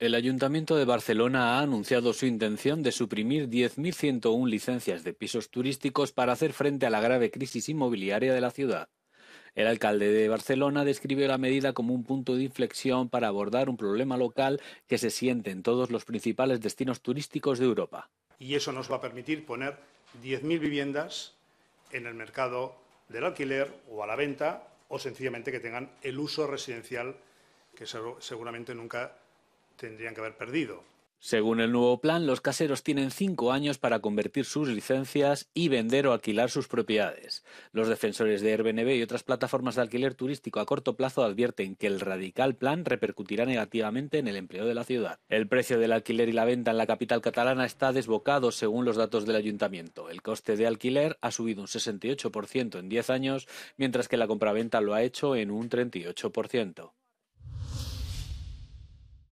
El Ayuntamiento de Barcelona ha anunciado su intención de suprimir 10.101 licencias de pisos turísticos para hacer frente a la grave crisis inmobiliaria de la ciudad. El alcalde de Barcelona describió la medida como un punto de inflexión para abordar un problema local que se siente en todos los principales destinos turísticos de Europa. Y eso nos va a permitir poner 10.000 viviendas en el mercado del alquiler o a la venta o sencillamente que tengan el uso residencial que seguramente nunca tendrían que haber perdido. Según el nuevo plan, los caseros tienen cinco años para convertir sus licencias y vender o alquilar sus propiedades. Los defensores de Airbnb y otras plataformas de alquiler turístico a corto plazo advierten que el radical plan repercutirá negativamente en el empleo de la ciudad. El precio del alquiler y la venta en la capital catalana está desbocado según los datos del ayuntamiento. El coste de alquiler ha subido un 68% en 10 años, mientras que la compraventa lo ha hecho en un 38%.